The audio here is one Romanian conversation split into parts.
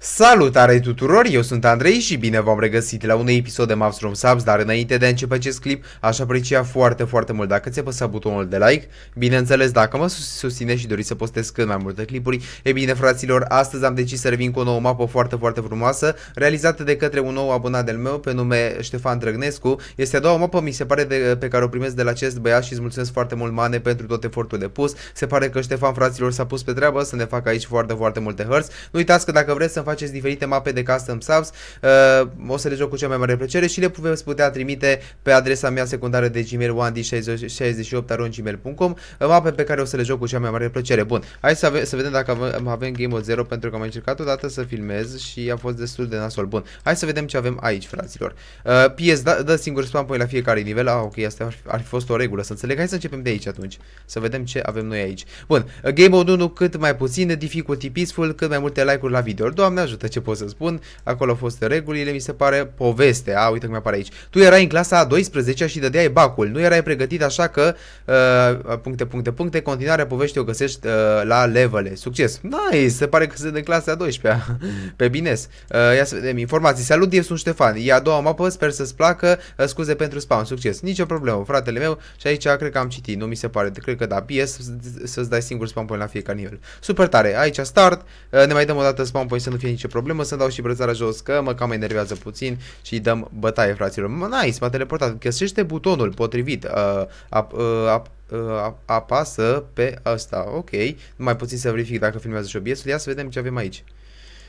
Salutare tuturor, eu sunt Andrei și bine v-am regăsit la un episod de Maps Room Subs, dar înainte de a începe acest clip, aș aprecia foarte, foarte mult dacă ți apăsa butonul de like, bineînțeles dacă mă susține și doriți să postez cât mai multe clipuri, e bine fraților, astăzi am decis să revin cu o nouă mapă foarte, foarte frumoasă, realizată de către un nou abonat del meu pe nume Ștefan Drăgnescu, este a doua mapă, mi se pare, de, pe care o primesc de la acest băiat și îți mulțumesc foarte mult, Mane, pentru tot efortul depus, se pare că Ștefan, fraților, s-a pus pe treabă să ne facă aici foarte, foarte multe hărți, nu uitați că dacă vreți să faceți diferite mape de custom subs, uh, o să le joc cu cea mai mare plăcere și le puteți putea trimite pe adresa mea secundară de gmail wandy68.gmail.com uh, mape pe care o să le joc cu cea mai mare plăcere. Bun, hai să, ave să vedem dacă avem, avem game mode 0 pentru că am încercat odată să filmez și a fost destul de nasol. Bun, hai să vedem ce avem aici, fraților. Uh, PS, da, da singur spam point la fiecare nivel. Ah, ok, asta ar fi, ar fi fost o regulă, să înțeleg. Hai să începem de aici atunci, să vedem ce avem noi aici. Bun, uh, game mode 1 cât mai puțin, difficulty peaceful, cât mai multe like-uri la video. Doamne, Doamne ajută, ce pot să spun, acolo au fost regulile, mi se pare poveste. A, uite cum apare aici. Tu erai în clasa a 12 și dădeai bacul, nu erai pregătit așa că, uh, puncte, puncte, puncte, continuarea poveștii o găsești uh, la levele. Succes! Nice, se pare că sunt în clasa a 12-a, pe bines. Uh, ia să vedem informații. Salut, eu sunt Ștefan, e a doua mapă, sper să-ți placă, uh, scuze pentru spam, succes. Nicio problemă, fratele meu, și aici cred că am citit, nu mi se pare, cred că da, PS, să-ți dai singur spam point la fiecare nivel. Super tare, aici start, uh, ne mai dăm o dată spam point să nu fie fie nicio problemă, să dau și brățara jos, că mă cam enervează puțin și îi dăm bătaie, fraților. Nice, m-a teleportat. Găsește butonul potrivit. Uh, ap, uh, ap, uh, apasă pe asta. Ok, mai puțin să verific dacă filmează și obiectul. Ia să vedem ce avem aici.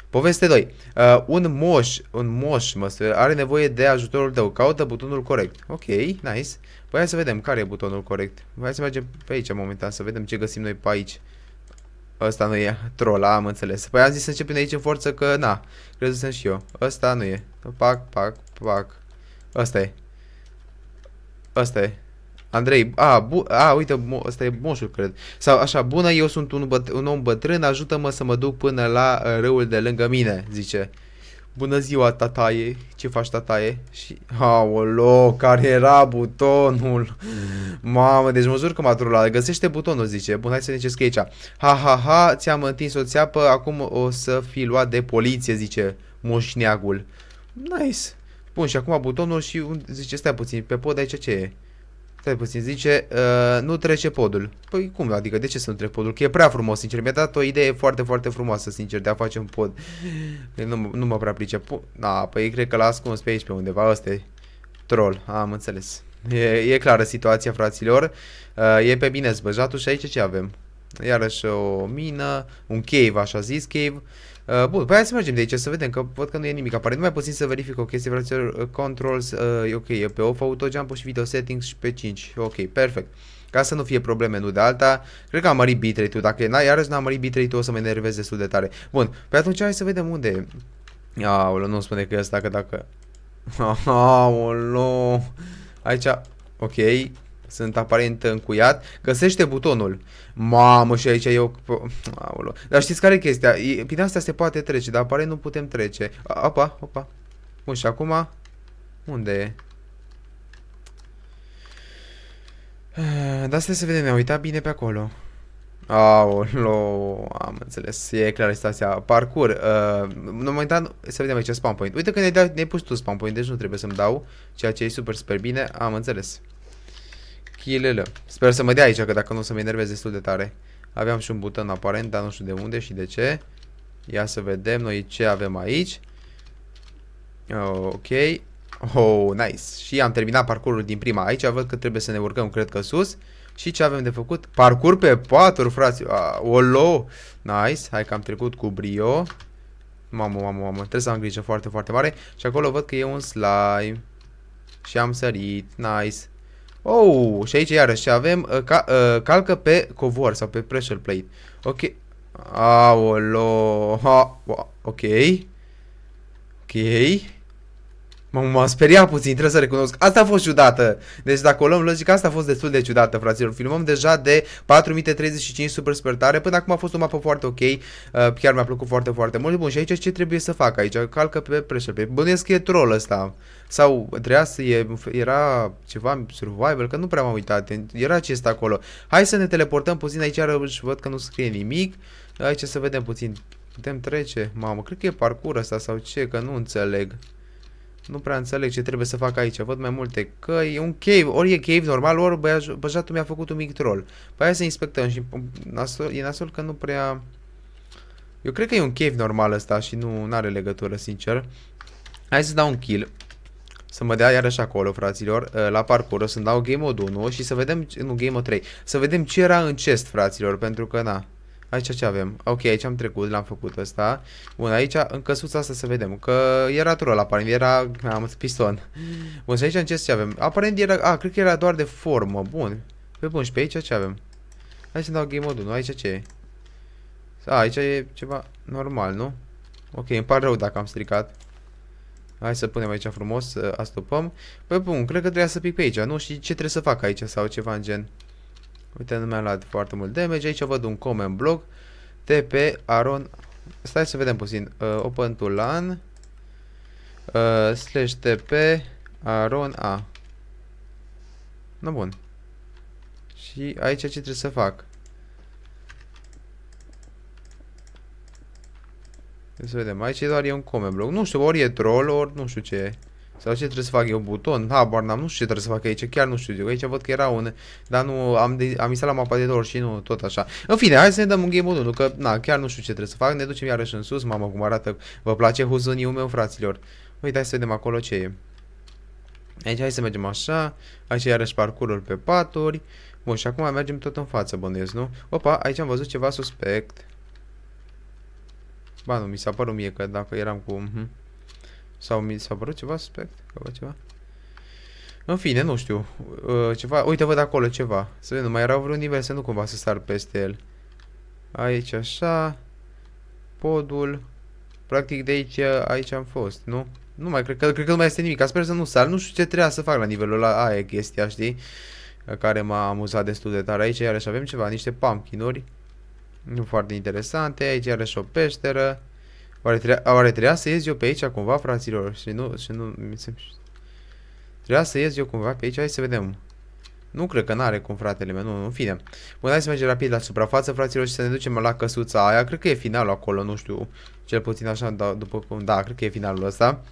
Poveste 2. Uh, un moș, un moș mă sper, are nevoie de ajutorul tău. Caută butonul corect. Ok, nice. Păi hai să vedem care e butonul corect. Hai să mergem pe aici momentan, să vedem ce găsim noi pe aici. Uh, Ăsta nu e. Trola, am înțeles. Păi am zis să începem de aici în forță că, na, crezusem și eu. Ăsta nu e. Pac, pac, pac. Ăsta e. Ăsta e. Andrei, a, bu a uite, ăsta e moșul, cred. Sau așa, bună, eu sunt un, băt un om bătrân, ajută-mă să mă duc până la uh, râul de lângă mine, zice. Bună ziua, tataie. Ce faci, tataie? Și, aolo, care era butonul? Mamă, deci mă jur că m-a trulat. Găsește butonul, zice. Bun, hai să ne că aici. Ha, ha, ha, ți-am întins o țeapă, acum o să fi luat de poliție, zice moșneagul. Nice. Bun, și acum butonul și zice, stai puțin, pe pod aici ce e? Stai puțin, zice, uh, nu trece podul. Păi cum, adică de ce să nu trec podul? Că e prea frumos, sincer. Mi-a dat o idee foarte, foarte frumoasă, sincer, de a face un pod. Deci nu, nu mă prea pricep. Da, păi cred că l-a ascuns pe aici, pe undeva. Asta e troll, am înțeles. E, e clară situația, fraților. Uh, e pe bine zbăjatul și aici ce avem? Iarăși o mină, un cave, așa zis, cave. Uh, bun, păi hai să mergem de aici să vedem, că văd că nu e nimic. Apare numai puțin să verific o chestie, vreau să uh, controls, uh, e ok, e pe off, auto jump și video settings și pe 5. Ok, perfect. Ca să nu fie probleme nu de alta, cred că am mărit bitrate-ul, dacă n-ai, iarăși n-am mărit bitrate-ul o să mă enervez destul de tare. Bun, pe păi atunci hai să vedem unde e. Aolo, nu spune că e asta, că dacă... Aolo... aici, ok, sunt aparent încuiat, găsește butonul. Mamă, și aici eu... Aolo. Dar știți care e chestia? Prin asta se poate trece, dar aparent nu putem trece. Opa, opa. Bun, și acum... Unde e? Dar să vedem, ne a uitat bine pe acolo. Aolo, am înțeles, e clar stația. Parcur, uh, momentan, să vedem aici spawn point. Uite că ne-ai ne pus tu spawn point, deci nu trebuie să-mi dau, ceea ce e super, super bine, am înțeles. Chilele. Sper să mă dea aici, că dacă nu o să mă enervez destul de tare. Aveam și un buton aparent, dar nu știu de unde și de ce. Ia să vedem noi ce avem aici. Ok. Oh, nice. Și am terminat parcurul din prima. Aici văd că trebuie să ne urcăm, cred că sus. Și ce avem de făcut? Parcur pe patru, frate. Ah, olo. Nice. Hai că am trecut cu brio. Mamă, mamă, mamă. Trebuie să am grijă foarte, foarte mare. Și acolo văd că e un slime. Și am sărit. Nice. Oh, și aici iarăși avem uh, ca, uh, calcă pe covor sau pe pressure plate. Ok. Aolo. Ha. Ok. Ok. M-am speriat puțin, trebuie să recunosc. Asta a fost ciudată. Deci dacă o luăm logic, asta a fost destul de ciudată, fraților. Filmăm deja de 4035 super spertare. Până acum a fost o mapă foarte ok. Uh, chiar mi-a plăcut foarte, foarte mult. Bun, și aici ce trebuie să fac? Aici calcă pe pressure. Pe... Bănuiesc că e troll ăsta. Sau trebuia să e, era ceva survival, că nu prea m-am uitat. Era ce este acolo. Hai să ne teleportăm puțin aici, și văd că nu scrie nimic. Aici să vedem puțin. Putem trece? Mamă, cred că e parcur ăsta sau ce, că nu înțeleg nu prea înțeleg ce trebuie să fac aici. Văd mai multe căi. E un cave. Ori e cave normal, ori băjatul mi-a făcut un mic troll. Păi hai să inspectăm și nasol, e nasol că nu prea... Eu cred că e un cave normal ăsta și nu are legătură, sincer. Hai să dau un kill. Să mă dea iarăși acolo, fraților, uh, la parcurs, să-mi dau game mode 1 și să vedem, nu, game mode 3, să vedem ce era în chest, fraților, pentru că, na, Aici ce avem? Ok, aici am trecut, l-am făcut ăsta. Bun, aici, în căsuța asta să vedem. Că era troll, aparent, era... Am piston. Bun, și aici în ce ce avem? Aparent era... A, cred că era doar de formă. Bun. Pe bun, și pe aici ce avem? Hai să dau game mode nu? Aici ce e? A, aici e ceva normal, nu? Ok, îmi pare rău dacă am stricat. Hai să punem aici frumos, să astupăm. Păi bun, cred că trebuia să pic pe aici. Nu Și ce trebuie să fac aici sau ceva în gen. Uite, nu mi-am luat foarte mult damage. Aici văd un comment blog TP Aron. Stai să vedem puțin. Uh, open to LAN. Uh, slash TP Aron A. No bun. Și aici ce trebuie să fac? Să vedem. Aici doar e un comment blog. Nu știu, ori e troll, ori nu știu ce e. Sau ce trebuie să fac eu? Buton? Habar n-am, nu știu ce trebuie să fac aici, chiar nu știu. Eu aici văd că era un... Dar nu, am, de, am instalat mapa de lor și nu, tot așa. În fine, hai să ne dăm un game modul, că, na, chiar nu știu ce trebuie să fac. Ne ducem iarăși în sus, mamă, cum arată. Vă place huzuniul meu, fraților. Uite, hai să vedem acolo ce e. Aici, hai să mergem așa. Aici iarăși parcurul pe paturi. Bun, și acum mergem tot în față, bănuiesc, nu? Opa, aici am văzut ceva suspect. Ba, nu, mi s-a părut mie că dacă eram cu... Uh mhm. -huh. Sau mi s-a părut ceva suspect? Căva ceva? În fine, nu știu. Uh, ceva, uite văd acolo ceva. Să vedem, mai era vreun nivel să nu cumva să sar peste el. Aici așa. Podul. Practic de aici, aici am fost, nu? Nu mai cred că, cred că nu mai este nimic. Sper să nu sar. Nu știu ce trebuia să fac la nivelul ăla. Aia e chestia, știi? Care m-a amuzat destul de tare. Aici iarăși avem ceva, niște nu Foarte interesante. Aici iarăși o peșteră. Oare trebuia, oare trebuia să ies eu pe aici cumva, fraților? Și nu, și nu, mi se... Trebuia să ies eu cumva pe aici, hai să vedem. Nu cred că n-are cum, fratele meu, nu, în fine. Bun, hai să mergem rapid la suprafață, fraților, și să ne ducem la căsuța aia. Cred că e finalul acolo, nu știu, cel puțin așa, da, după cum, da, cred că e finalul ăsta.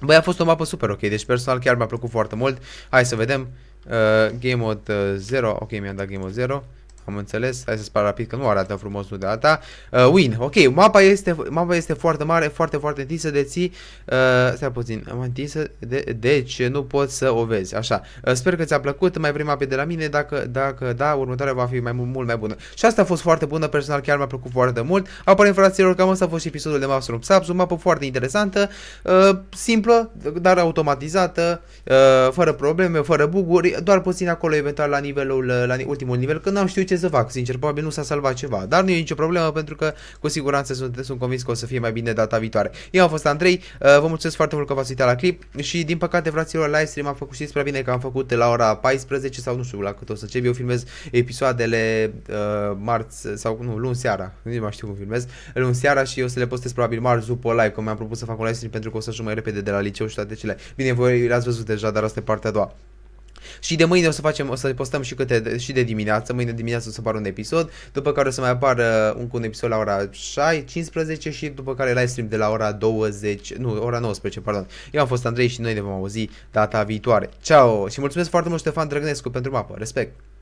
Băi, a fost o mapă super ok, deci personal chiar mi-a plăcut foarte mult. Hai să vedem. Uh, game mode uh, ok, mi-am dat game mode 0. Am înțeles, hai să spar rapid că nu arată frumos nu de data. Uh, win, ok, mapa este, mapa este foarte mare, foarte, foarte întinsă, de ții, uh, stai puțin, am întinsă, de, deci nu poți să o vezi, așa. Uh, sper că ți-a plăcut, mai prima pe de la mine, dacă, dacă da, următoarea va fi mai mult, mult mai bună. Și asta a fost foarte bună, personal chiar mi-a plăcut foarte mult. Apare fraților, cam asta a fost episodul de Master of Subs, o mapă foarte interesantă, uh, simplă, dar automatizată, uh, fără probleme, fără buguri, doar puțin acolo eventual la nivelul, la ultimul nivel, n am știut ce ce să fac, sincer, probabil nu s-a salvat ceva, dar nu e nicio problemă pentru că cu siguranță sunt, sunt convins că o să fie mai bine data viitoare. Eu am fost Andrei, uh, vă mulțumesc foarte mult că v-ați uitat la clip și din păcate, fraților, live stream am făcut, și prea bine că am făcut la ora 14 sau nu știu la cât o să încep, eu filmez episoadele uh, marți sau nu, luni seara, nu mai știu cum filmez, luni seara și o să le postez probabil marți după live, că mi-am propus să fac un live stream pentru că o să ajung mai repede de la liceu și toate cele. Bine, voi l-ați văzut deja, dar asta e partea a doua. Și de mâine o să facem, o să postăm și câte, și de dimineață, mâine dimineață o să apară un episod, după care o să mai apară un, un episod la ora 6, 15 și după care live stream de la ora 20, nu, ora 19, pardon. Eu am fost Andrei și noi ne vom auzi data viitoare. Ciao și mulțumesc foarte mult Ștefan Drăgnescu pentru mapă. Respect!